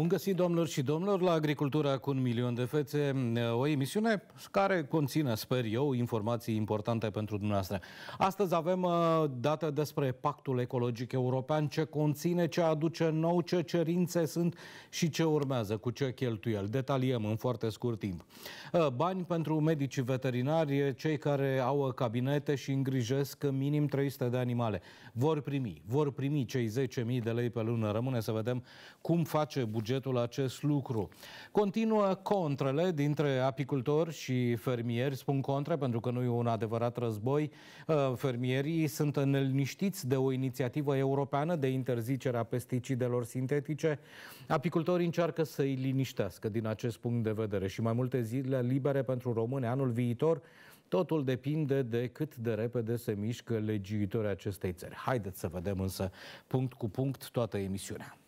Bun găsit, domnilor și domnilor, la Agricultura cu un milion de fețe, o emisiune care conține, sper eu, informații importante pentru dumneavoastră. Astăzi avem uh, date despre Pactul Ecologic European, ce conține, ce aduce nou, ce cerințe sunt și ce urmează, cu ce cheltuiel. Detaliem în foarte scurt timp. Uh, bani pentru medicii veterinari, cei care au uh, cabinete și îngrijesc minim 300 de animale. Vor primi, vor primi cei 10.000 de lei pe lună. Rămâne să vedem cum face bugetul bugetul acest lucru. Continuă contrele dintre apicultori și fermieri, spun contre pentru că nu e un adevărat război. Uh, fermierii sunt neliniștiți de o inițiativă europeană de interzicere a pesticidelor sintetice. Apicultorii încearcă să îi liniștească din acest punct de vedere și mai multe zile libere pentru români anul viitor Totul depinde de cât de repede se mișcă legiuitorii acestei țări. Haideți să vedem însă punct cu punct toată emisiunea.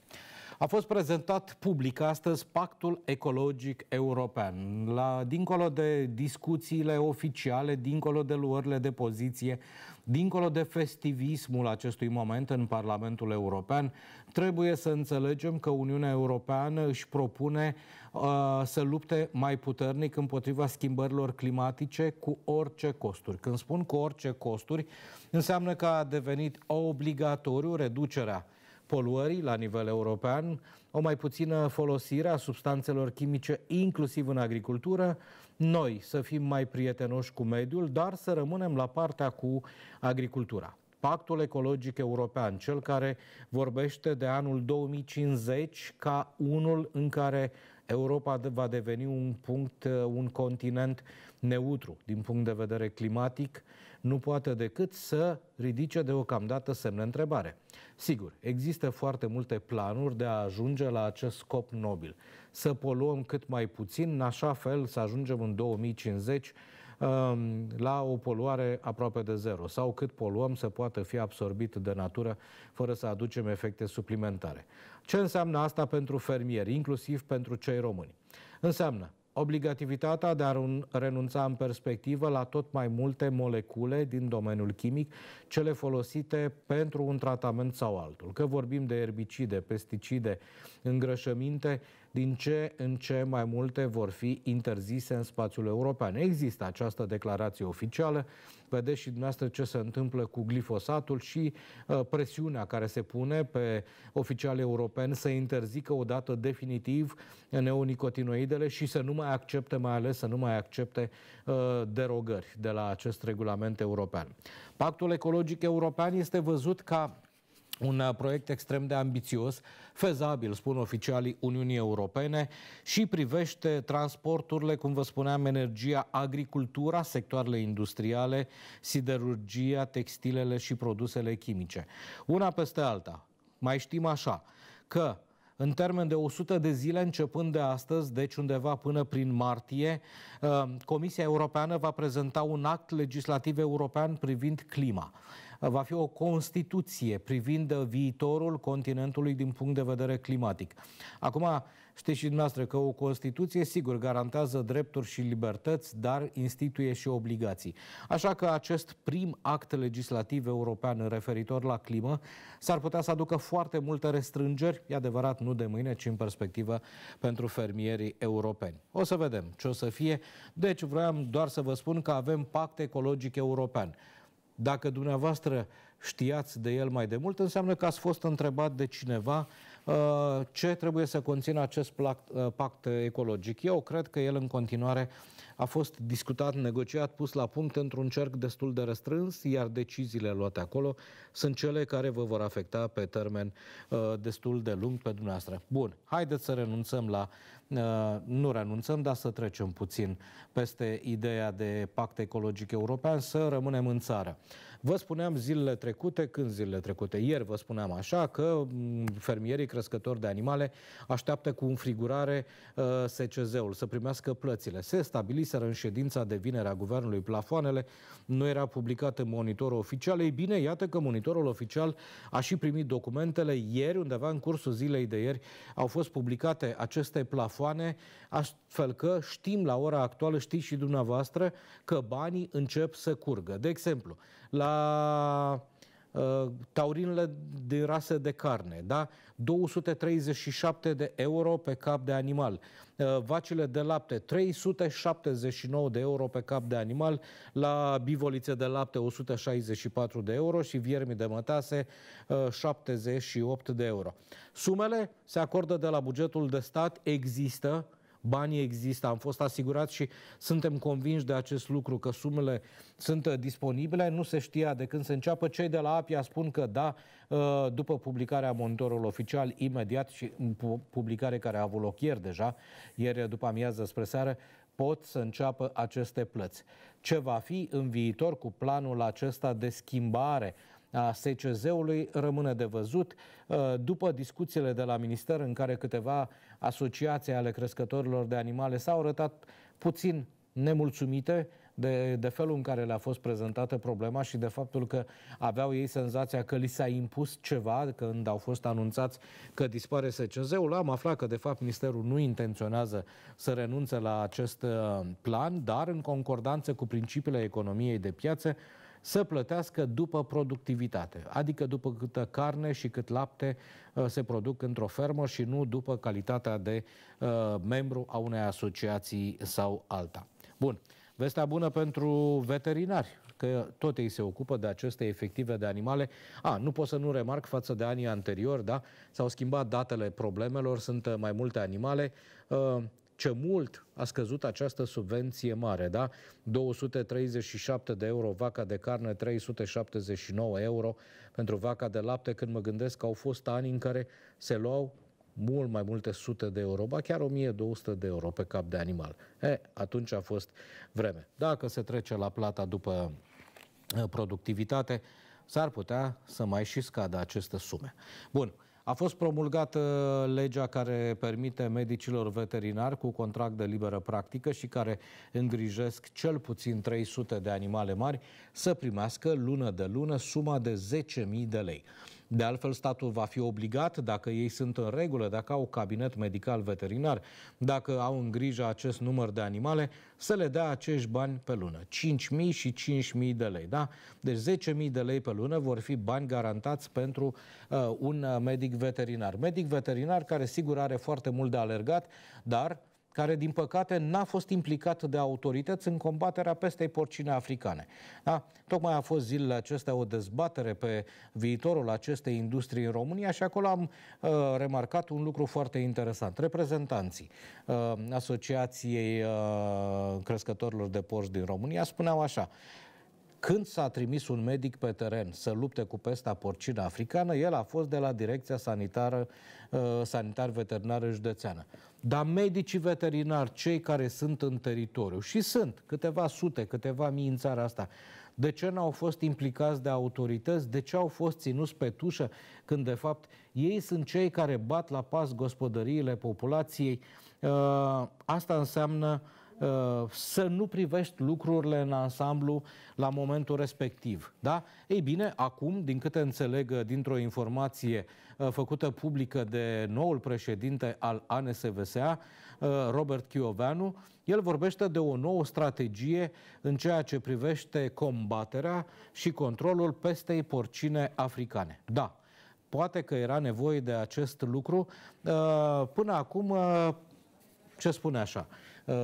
A fost prezentat public astăzi Pactul Ecologic European. La, dincolo de discuțiile oficiale, dincolo de luările de poziție, dincolo de festivismul acestui moment în Parlamentul European, trebuie să înțelegem că Uniunea Europeană își propune uh, să lupte mai puternic împotriva schimbărilor climatice cu orice costuri. Când spun cu orice costuri, înseamnă că a devenit obligatoriu reducerea poluării la nivel european, o mai puțină folosire a substanțelor chimice, inclusiv în agricultură, noi să fim mai prietenoși cu mediul, dar să rămânem la partea cu agricultura. Pactul Ecologic European, cel care vorbește de anul 2050 ca unul în care Europa va deveni un punct, uh, un continent neutru din punct de vedere climatic, nu poate decât să ridice deocamdată semne întrebare. Sigur, există foarte multe planuri de a ajunge la acest scop nobil. Să poluăm cât mai puțin, în așa fel să ajungem în 2050 la o poluare aproape de zero sau cât poluăm să poată fi absorbit de natură fără să aducem efecte suplimentare. Ce înseamnă asta pentru fermieri, inclusiv pentru cei români? Înseamnă obligativitatea de a renunța în perspectivă la tot mai multe molecule din domeniul chimic, cele folosite pentru un tratament sau altul. Că vorbim de erbicide, pesticide, îngrășăminte, din ce în ce mai multe vor fi interzise în spațiul european. Există această declarație oficială, vedeți și dumneavoastră ce se întâmplă cu glifosatul și uh, presiunea care se pune pe oficiali europeni să interzică odată definitiv neonicotinoidele și să nu mai accepte, mai ales să nu mai accepte uh, derogări de la acest regulament european. Pactul ecologic european este văzut ca un uh, proiect extrem de ambițios, fezabil, spun oficialii Uniunii Europene, și privește transporturile, cum vă spuneam, energia, agricultura, sectoarele industriale, siderurgia, textilele și produsele chimice. Una peste alta. Mai știm așa că în termen de 100 de zile începând de astăzi, deci undeva până prin martie, uh, Comisia Europeană va prezenta un act legislativ european privind clima va fi o constituție privind viitorul continentului din punct de vedere climatic. Acum, știți și dumneavoastră că o constituție, sigur, garantează drepturi și libertăți, dar instituie și obligații. Așa că acest prim act legislativ european referitor la climă s-ar putea să aducă foarte multe restrângeri, e adevărat, nu de mâine, ci în perspectivă pentru fermierii europeni. O să vedem ce o să fie. Deci vreau doar să vă spun că avem pact ecologic european. Dacă dumneavoastră știați de el mai de mult, înseamnă că ați fost întrebat de cineva Uh, ce trebuie să conțină acest uh, pact ecologic? Eu cred că el în continuare a fost discutat, negociat, pus la punct într-un cerc destul de restrâns, iar deciziile luate acolo sunt cele care vă vor afecta pe termen uh, destul de lung pe dumneavoastră. Bun, haideți să renunțăm la, nu renunțăm, dar să trecem puțin peste ideea de pact ecologic european, să rămânem în țară. Vă spuneam zilele trecute, când zilele trecute, ieri vă spuneam așa, că mm, fermierii crescători de animale așteaptă cu înfrigurare uh, SCZ-ul să primească plățile. Se stabiliseră în ședința de vinere a guvernului plafoanele, nu era publicat în monitorul oficial. Ei bine, iată că monitorul oficial a și primit documentele ieri, undeva în cursul zilei de ieri, au fost publicate aceste plafoane, astfel că știm la ora actuală, știți și dumneavoastră, că banii încep să curgă. De exemplu, la uh, taurinele din rase de carne, da? 237 de euro pe cap de animal. Uh, vacile de lapte, 379 de euro pe cap de animal, la bivolițe de lapte 164 de euro și viermi de mătase uh, 78 de euro. Sumele se acordă de la bugetul de stat, există banii există, am fost asigurați și suntem convinși de acest lucru, că sumele sunt uh, disponibile, nu se știa de când se înceapă. Cei de la APIA spun că da, uh, după publicarea monitorului oficial, imediat și mm, publicare care a avut loc ieri deja, ieri uh, după amiază spre seară, pot să înceapă aceste plăți. Ce va fi în viitor cu planul acesta de schimbare a SCZ-ului rămâne de văzut. Uh, după discuțiile de la minister în care câteva asociații ale crescătorilor de animale s-au arătat puțin nemulțumite de, de felul în care le-a fost prezentată problema și de faptul că aveau ei senzația că li s-a impus ceva când au fost anunțați că dispare SCZ-ul. Am aflat că, de fapt, Ministerul nu intenționează să renunțe la acest uh, plan, dar în concordanță cu principiile economiei de piață, să plătească după productivitate, adică după câtă carne și cât lapte uh, se produc într-o fermă și nu după calitatea de uh, membru a unei asociații sau alta. Bun, vestea bună pentru veterinari că tot ei se ocupă de aceste efective de animale. A, nu pot să nu remarc față de anii anteriori, da? S-au schimbat datele problemelor, sunt uh, mai multe animale ce mult a scăzut această subvenție mare, da? 237 de euro vaca de carne, 379 euro pentru vaca de lapte, când mă gândesc că au fost ani în care se luau mult mai multe sute de euro, ba chiar 1200 de euro pe cap de animal. E, atunci a fost vreme. Dacă se trece la plata după productivitate, s-ar putea să mai și scadă aceste sume. Bun, a fost promulgată legea care permite medicilor veterinari cu contract de liberă practică și care îngrijesc cel puțin 300 de animale mari să primească lună de lună suma de 10.000 de lei. De altfel, statul va fi obligat, dacă ei sunt în regulă, dacă au cabinet medical veterinar, dacă au în grijă acest număr de animale, să le dea acești bani pe lună. 5.000 și 5.000 de lei, da? Deci 10.000 de lei pe lună vor fi bani garantați pentru uh, un uh, medic veterinar. Medic veterinar care sigur are foarte mult de alergat, dar care, din păcate, n-a fost implicat de autorități în combaterea pestei porcine africane. Da? Tocmai a fost zilele acestea o dezbatere pe viitorul acestei industrii în România și acolo am uh, remarcat un lucru foarte interesant. Reprezentanții uh, Asociației uh, Crescătorilor de Porci din România spuneau așa, uh, când s-a trimis un medic pe teren să lupte cu pesta porcină africană, el a fost de la Direcția Sanitară, uh, Sanitar Veterinară Județeană. Dar medicii veterinari, cei care sunt în teritoriu, și sunt câteva sute, câteva mii în țara asta, de ce n-au fost implicați de autorități? De ce au fost ținuți pe tușă când, de fapt, ei sunt cei care bat la pas gospodăriile populației? Uh, asta înseamnă uh, Uh, să nu privești lucrurile în ansamblu la momentul respectiv. Da? Ei bine, acum, din câte înțeleg uh, dintr-o informație uh, făcută publică de noul președinte al ANSVSA, Robert Chioveanu, el vorbește de o nouă strategie în ceea ce privește combaterea și controlul pestei porcine africane. Da, poate că era nevoie de acest lucru. Până acum, ce spune așa? Uh,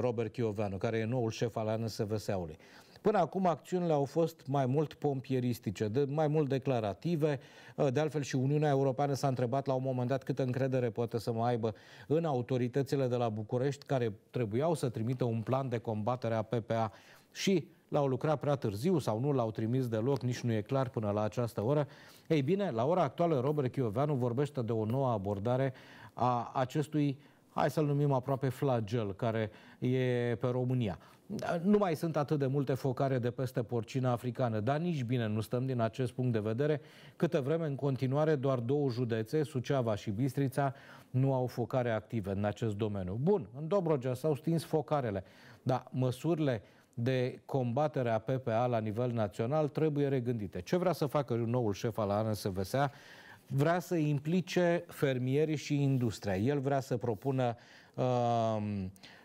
Robert Chioveanu, care e noul șef al ansvsa ului Până acum acțiunile au fost mai mult pompieristice, de, mai mult declarative. Uh, de altfel și Uniunea Europeană s-a întrebat la un moment dat câtă încredere poate să mai aibă în autoritățile de la București care trebuiau să trimită un plan de combatere a PPA și l-au lucrat prea târziu sau nu l-au trimis deloc, nici nu e clar până la această oră. Ei bine, la ora actuală Robert Chioveanu vorbește de o nouă abordare a acestui hai să-l numim aproape flagel, care e pe România. Nu mai sunt atât de multe focare de peste porcina africană, dar nici bine nu stăm din acest punct de vedere. Câte vreme, în continuare, doar două județe, Suceava și Bistrița, nu au focare active în acest domeniu. Bun, în Dobrogea s-au stins focarele, dar măsurile de combatere a PPA la nivel național trebuie regândite. Ce vrea să facă noul șef al ANSVSA? vrea să implice fermierii și industria. El vrea să propună uh,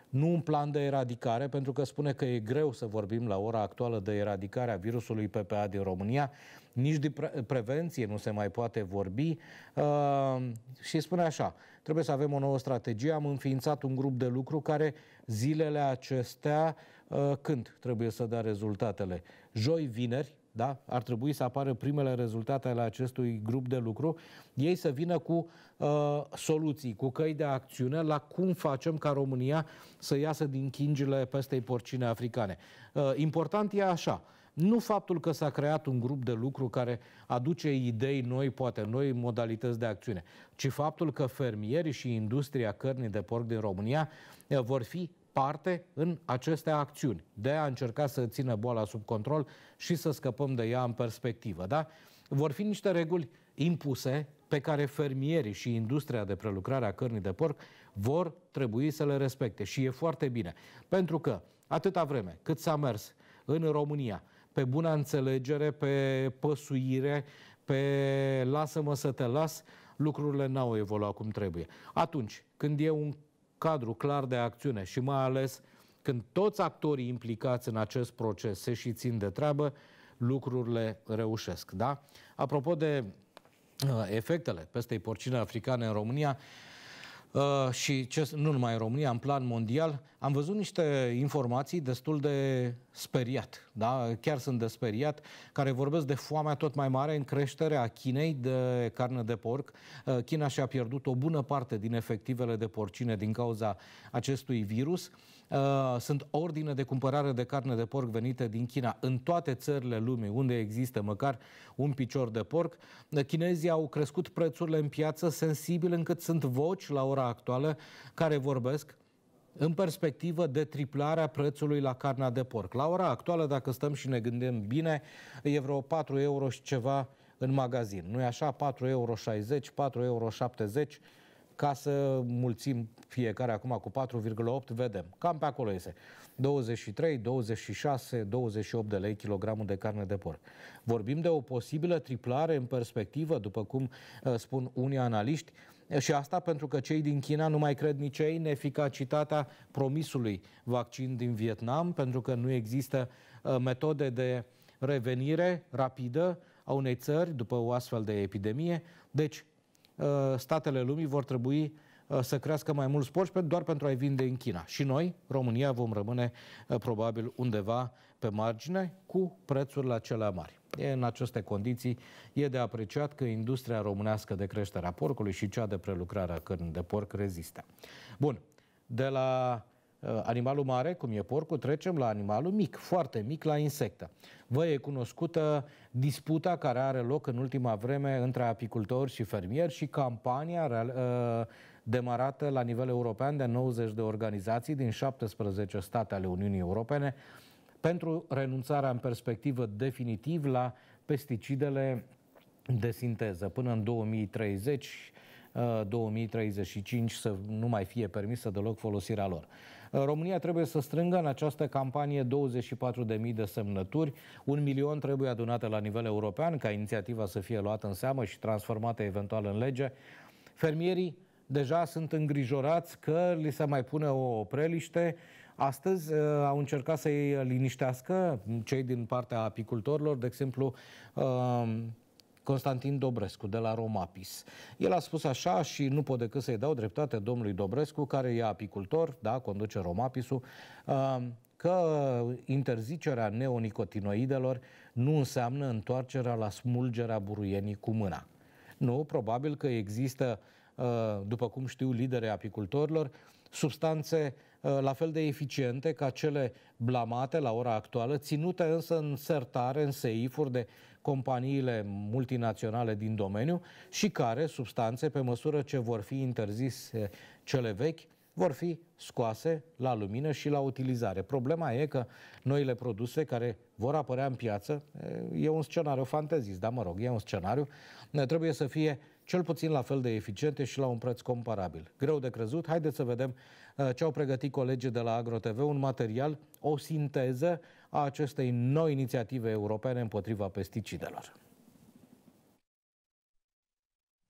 nu un plan de eradicare, pentru că spune că e greu să vorbim la ora actuală de eradicarea virusului PPA din România, nici de pre- prevenție nu se mai poate vorbi uh, și spune așa, trebuie să avem o nouă strategie, am înființat un grup de lucru care zilele acestea, uh, când trebuie să dea rezultatele? Joi, vineri, da? ar trebui să apară primele rezultate ale acestui grup de lucru, ei să vină cu uh, soluții, cu căi de acțiune la cum facem ca România să iasă din chingile pestei porcine africane. Uh, important e așa, nu faptul că s-a creat un grup de lucru care aduce idei noi, poate noi, modalități de acțiune, ci faptul că fermierii și industria cărnii de porc din România uh, vor fi parte în aceste acțiuni, de a încerca să țină boala sub control și să scăpăm de ea în perspectivă. Da? Vor fi niște reguli impuse pe care fermierii și industria de prelucrare a cărnii de porc vor trebui să le respecte. Și e foarte bine. Pentru că atâta vreme cât s-a mers în România pe bună înțelegere, pe păsuire, pe lasă-mă să te las, lucrurile n-au evoluat cum trebuie. Atunci, când e un cadru clar de acțiune și mai ales când toți actorii implicați în acest proces se și țin de treabă, lucrurile reușesc. Da? Apropo de uh, efectele pestei porcine africane în România uh, și ce, nu numai în România, în plan mondial, am văzut niște informații destul de speriat, da? chiar sunt de speriat, care vorbesc de foamea tot mai mare în creșterea Chinei de carne de porc. Uh, China și-a pierdut o bună parte din efectivele de porcine din cauza acestui virus. Uh, sunt ordine de cumpărare de carne de porc venite din China în toate țările lumii unde există măcar un picior de porc. Uh, chinezii au crescut prețurile în piață sensibil încât sunt voci la ora actuală care vorbesc în perspectivă de triplarea prețului la carnea de porc. La ora actuală, dacă stăm și ne gândim bine, e vreo 4 euro și ceva în magazin. nu e așa? 4,60 euro, 4,70 euro. Ca să mulțim fiecare acum cu 4,8, vedem. Cam pe acolo este. 23, 26, 28 de lei kilogramul de carne de porc. Vorbim de o posibilă triplare în perspectivă, după cum ă, spun unii analiști, și asta pentru că cei din China nu mai cred nici ei în eficacitatea promisului vaccin din Vietnam, pentru că nu există metode de revenire rapidă a unei țări după o astfel de epidemie. Deci, statele lumii vor trebui să crească mai mult porci doar pentru a-i vinde în China. Și noi, România, vom rămâne probabil undeva pe margine cu prețurile acelea mari. E în aceste condiții e de apreciat că industria românească de creștere a porcului și cea de prelucrare a cărnii de porc rezistă. Bun, de la uh, animalul mare, cum e porcul, trecem la animalul mic, foarte mic, la insectă. Vă e cunoscută disputa care are loc în ultima vreme între apicultori și fermieri și campania uh, demarată la nivel european de 90 de organizații din 17 state ale Uniunii Europene pentru renunțarea în perspectivă definitiv la pesticidele de sinteză. Până în 2030 2035 uh, să nu mai fie permisă deloc folosirea lor. Uh, România trebuie să strângă în această campanie 24.000 de semnături, un milion trebuie adunate la nivel european ca inițiativa să fie luată în seamă și transformată eventual în lege. Fermierii deja sunt îngrijorați că li se mai pune o preliște Astăzi uh, au încercat să-i liniștească cei din partea apicultorilor, de exemplu, uh, Constantin Dobrescu de la Romapis. El a spus așa și nu pot decât să-i dau dreptate domnului Dobrescu, care e apicultor, da, conduce Romapisul, uh, că interzicerea neonicotinoidelor nu înseamnă întoarcerea la smulgerea buruienii cu mâna. Nu, probabil că există, după cum știu liderii apicultorilor, substanțe Eh, la fel de eficiente ca cele blamate la ora actuală, ținute însă în sertare, în seifuri de companiile multinaționale din domeniu și care, substanțe, pe măsură ce vor fi interzise cele vechi, vor fi scoase la lumină și la utilizare. Problema e că noile produse care vor apărea în piață, eh, e un scenariu fantezist, dar mă rog, e un scenariu, trebuie să fie cel puțin la fel de eficiente și la un preț comparabil. Greu de crezut, haideți să vedem uh, ce au pregătit colegii de la AgroTV, un material, o sinteză a acestei noi inițiative europene împotriva pesticidelor.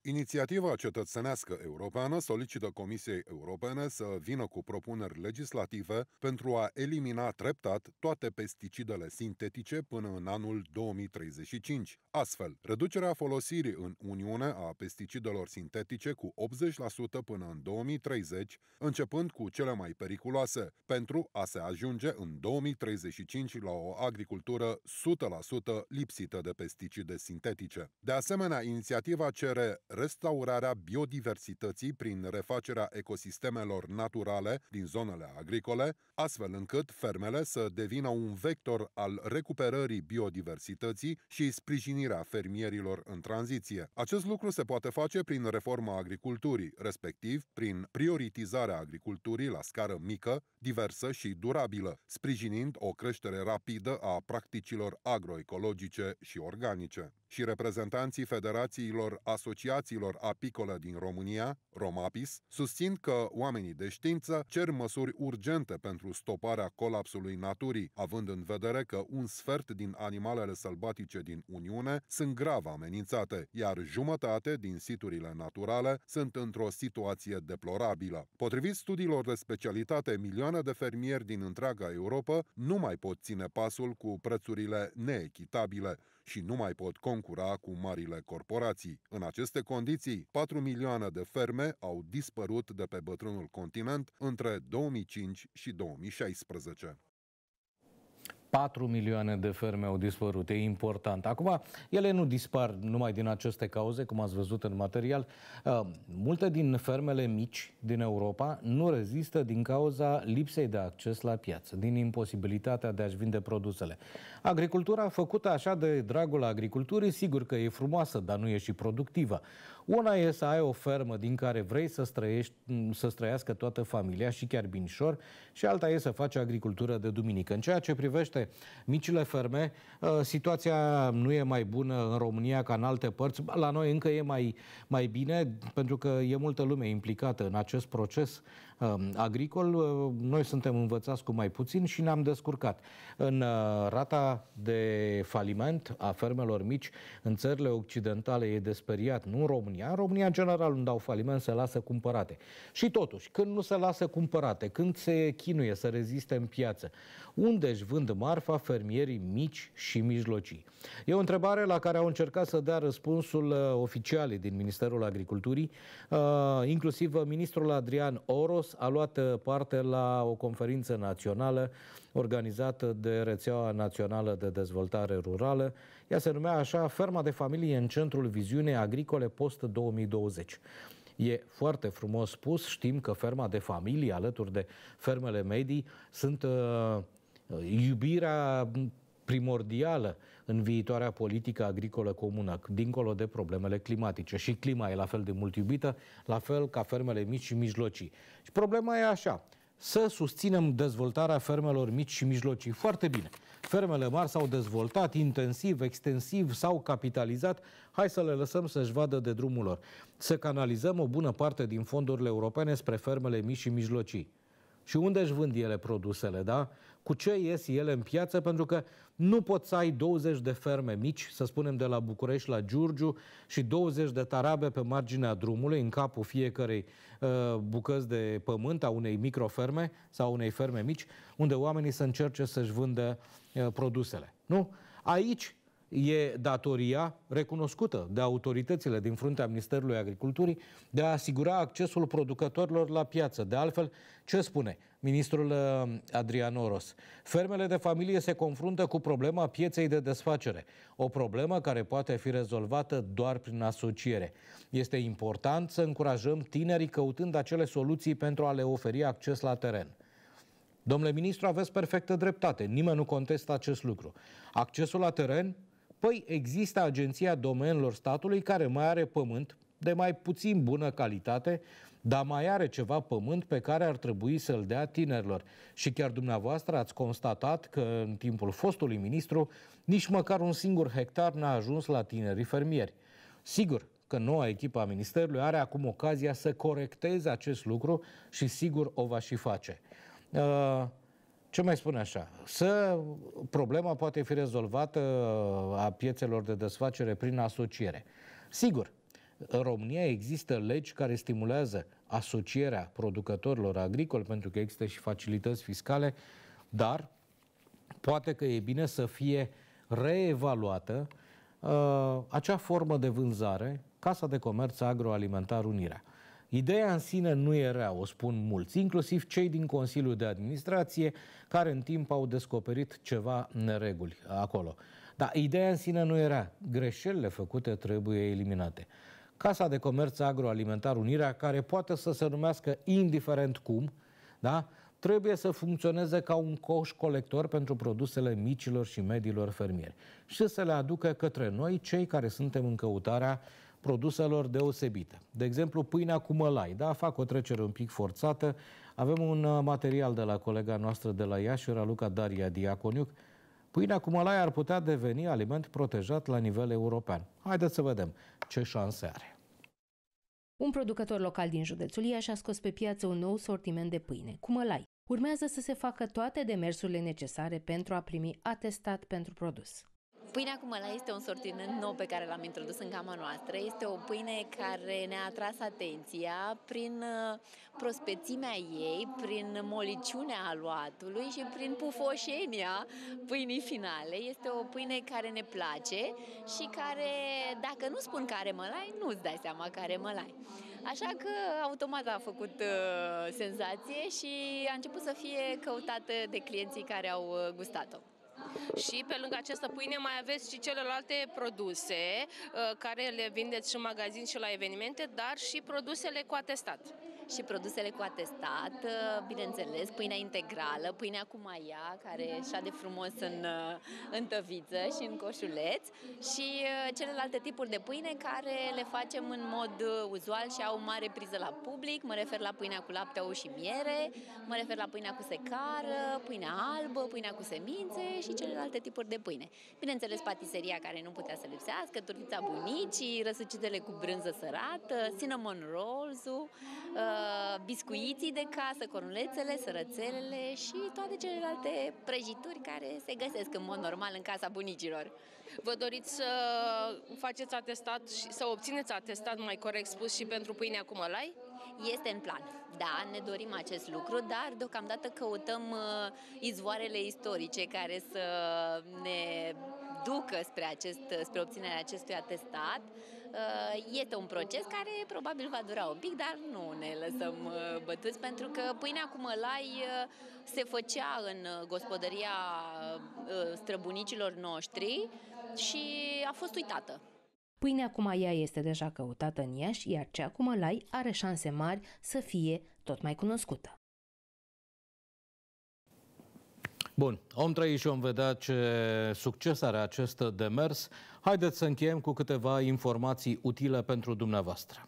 Inițiativa cetățenească europeană solicită Comisiei Europene să vină cu propuneri legislative pentru a elimina treptat toate pesticidele sintetice până în anul 2035. Astfel, reducerea folosirii în Uniune a pesticidelor sintetice cu 80% până în 2030, începând cu cele mai periculoase, pentru a se ajunge în 2035 la o agricultură 100% lipsită de pesticide sintetice. De asemenea, inițiativa cere restaurarea biodiversității prin refacerea ecosistemelor naturale din zonele agricole, astfel încât fermele să devină un vector al recuperării biodiversității și sprijinirea fermierilor în tranziție. Acest lucru se poate face prin reforma agriculturii, respectiv prin prioritizarea agriculturii la scară mică, diversă și durabilă, sprijinind o creștere rapidă a practicilor agroecologice și organice. Și reprezentanții federațiilor asociate Asociațiilor apicole din România, Romapis, susțin că oamenii de știință cer măsuri urgente pentru stoparea colapsului naturii, având în vedere că un sfert din animalele sălbatice din Uniune sunt grav amenințate, iar jumătate din siturile naturale sunt într-o situație deplorabilă. Potrivit studiilor de specialitate, milioane de fermieri din întreaga Europa nu mai pot ține pasul cu prețurile neechitabile și nu mai pot concura cu marile corporații. În aceste condiții, 4 milioane de ferme au dispărut de pe bătrânul continent între 2005 și 2016. 4 milioane de ferme au dispărut, e important. Acum, ele nu dispar numai din aceste cauze, cum ați văzut în material. Uh, multe din fermele mici din Europa nu rezistă din cauza lipsei de acces la piață, din imposibilitatea de a-și vinde produsele. Agricultura făcută așa de dragul agriculturii, sigur că e frumoasă, dar nu e și productivă. Una e să ai o fermă din care vrei să, străiești, mm, să străiască toată familia și chiar binișor și alta e să faci agricultură de duminică. În ceea ce privește micile ferme, ă, situația nu e mai bună în România ca în alte părți. La noi încă e mai, mai bine pentru că e multă lume implicată în acest proces ă, agricol. Ă, noi suntem învățați cu mai puțin și ne-am descurcat. În rata de faliment a fermelor mici în țările occidentale e desperiat, nu în România. În România, în general, unde au faliment, se lasă cumpărate. Și totuși, când nu se lasă cumpărate, când se chinuie să reziste în piață, unde își vând marfa fermierii mici și mijlocii? E o întrebare la care au încercat să dea răspunsul uh, oficialii din Ministerul Agriculturii, uh, inclusiv uh, ministrul Adrian Oros a luat parte la o conferință națională organizată de rețeaua națională Națională de Dezvoltare Rurală. Ea se numea așa Ferma de Familie în centrul viziunei agricole post-2020. E foarte frumos spus, știm că ferma de familie alături de fermele medii sunt uh, iubirea primordială în viitoarea politică agricolă comună, dincolo de problemele climatice. Și clima e la fel de mult iubită, la fel ca fermele mici și mijlocii. Și problema e așa, să susținem dezvoltarea fermelor mici și mijlocii. Foarte bine. Fermele mari s-au dezvoltat intensiv, extensiv, s-au capitalizat. Hai să le lăsăm să-și vadă de drumul lor. Să canalizăm o bună parte din fondurile europene spre fermele mici și mijlocii. Și unde își vând ele produsele, da? cu ce ies ele în piață, pentru că nu poți să ai 20 de ferme mici, să spunem de la București la Giurgiu, și 20 de tarabe pe marginea drumului, în capul fiecărei uh, bucăți de pământ a unei microferme sau unei ferme mici, unde oamenii să încerce să-și vândă uh, produsele. Nu? Aici e datoria recunoscută de autoritățile din fruntea Ministerului Agriculturii de a asigura accesul producătorilor la piață. De altfel, ce spune ministrul uh, Adrian Oros? Fermele de familie se confruntă cu problema pieței de desfacere, o problemă care poate fi rezolvată doar prin asociere. Este important să încurajăm tinerii căutând acele soluții pentru a le oferi acces la teren. Domnule ministru, aveți perfectă dreptate. Nimeni nu contestă acest lucru. Accesul la teren Păi există Agenția Domenilor Statului care mai are pământ de mai puțin bună calitate, dar mai are ceva pământ pe care ar trebui să-l dea tinerilor. Și chiar dumneavoastră ați constatat că în timpul fostului ministru nici măcar un singur hectar n-a ajuns la tinerii fermieri. Sigur că noua echipă a ministerului are acum ocazia să corecteze acest lucru și sigur o va și face. Uh, ce mai spune așa? Să problema poate fi rezolvată a piețelor de desfacere prin asociere. Sigur, în România există legi care stimulează asocierea producătorilor agricoli pentru că există și facilități fiscale, dar poate că e bine să fie reevaluată uh, acea formă de vânzare, Casa de Comerț Agroalimentar Unirea Ideea în sine nu e rea, o spun mulți, inclusiv cei din Consiliul de Administrație, care în timp au descoperit ceva nereguli acolo. Dar ideea în sine nu era. Greșelile făcute trebuie eliminate. Casa de Comerț Agroalimentar Unirea, care poate să se numească indiferent cum, da? trebuie să funcționeze ca un coș colector pentru produsele micilor și mediilor fermieri și să le aducă către noi, cei care suntem în căutarea produselor deosebite. De exemplu, pâinea cu mălai, da? Fac o trecere un pic forțată. Avem un uh, material de la colega noastră de la Iași, Raluca Daria Diaconiuc. Pâinea cu mălai ar putea deveni aliment protejat la nivel european. Haideți să vedem ce șanse are. Un producător local din județul Iași a scos pe piață un nou sortiment de pâine, cu mălai. Urmează să se facă toate demersurile necesare pentru a primi atestat pentru produs. Pâinea cu mălai este un sortiment nou pe care l-am introdus în gama noastră. Este o pâine care ne-a atras atenția prin uh, prospețimea ei, prin moliciunea aluatului și prin pufoșenia pâinii finale. Este o pâine care ne place și care, dacă nu spun care mălai, nu-ți dai seama care mălai. Așa că automat a făcut uh, senzație și a început să fie căutată de clienții care au uh, gustat-o și pe lângă această pâine mai aveți și celelalte produse uh, care le vindeți și în magazin și la evenimente, dar și produsele cu atestat și produsele cu atestat, uh, bineînțeles, pâinea integrală, pâinea cu maia, care de frumos în, uh, în tăviță și în coșuleț și uh, celelalte tipuri de pâine care le facem în mod uzual și au mare priză la public. Mă refer la pâinea cu lapte, ou și miere, mă refer la pâinea cu secară, pâinea albă, pâinea cu semințe și celelalte tipuri de pâine. Bineînțeles, patiseria care nu putea să lipsească, turtița bunicii, răsucitele cu brânză sărată, cinnamon rolls-ul, Uh, biscuiții de casă, cornulețele, sărățelele și toate celelalte prăjituri care se găsesc în mod normal în casa bunicilor. Vă doriți să faceți atestat și să obțineți atestat mai corect spus și pentru pâinea cu mălai? Este în plan. Da, ne dorim acest lucru, dar deocamdată căutăm uh, izvoarele istorice care să ne ducă spre, acest, spre obținerea acestui atestat. Uh, este un proces care probabil va dura un pic, dar nu ne lăsăm uh, bătuți, pentru că pâinea cu mălai uh, se făcea în gospodăria străbunicilor noștri și a fost uitată. Pâinea cu maia este deja căutată în Iași, iar cea cu mălai are șanse mari să fie tot mai cunoscută. Bun, om trăi și om vedea ce succes are acest demers. Haideți să încheiem cu câteva informații utile pentru dumneavoastră.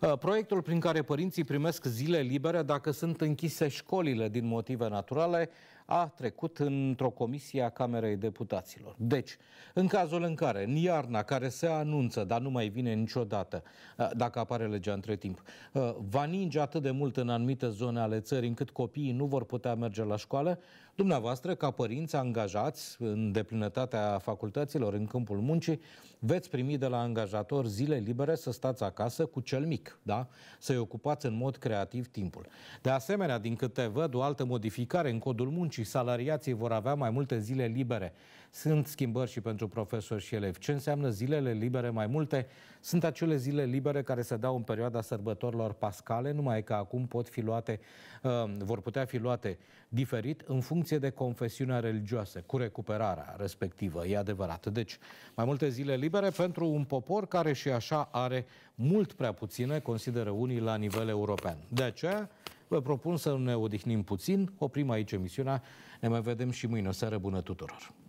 Uh, proiectul prin care părinții primesc zile libere dacă sunt închise școlile din motive naturale a trecut într-o comisie a Camerei Deputaților. Deci, în cazul în care, în iarna care se anunță, dar nu mai vine niciodată, uh, dacă apare legea între timp, uh, va ninge atât de mult în anumite zone ale țării încât copiii nu vor putea merge la școală, dumneavoastră, ca părinți angajați în deplinătatea facultăților în câmpul muncii, veți primi de la angajator zile libere să stați acasă cu cel mic, da? să-i ocupați în mod creativ timpul. De asemenea, din câte văd, o altă modificare în codul muncii, salariații vor avea mai multe zile libere sunt schimbări și pentru profesori și elevi. Ce înseamnă zilele libere mai multe? Sunt acele zile libere care se dau în perioada sărbătorilor pascale, numai că acum pot fi luate, uh, vor putea fi luate diferit în funcție de confesiunea religioasă, cu recuperarea respectivă, e adevărat. Deci, mai multe zile libere pentru un popor care și așa are mult prea puține, consideră unii, la nivel european. De aceea, vă propun să ne odihnim puțin, oprim aici emisiunea, ne mai vedem și mâine. O seară bună tuturor!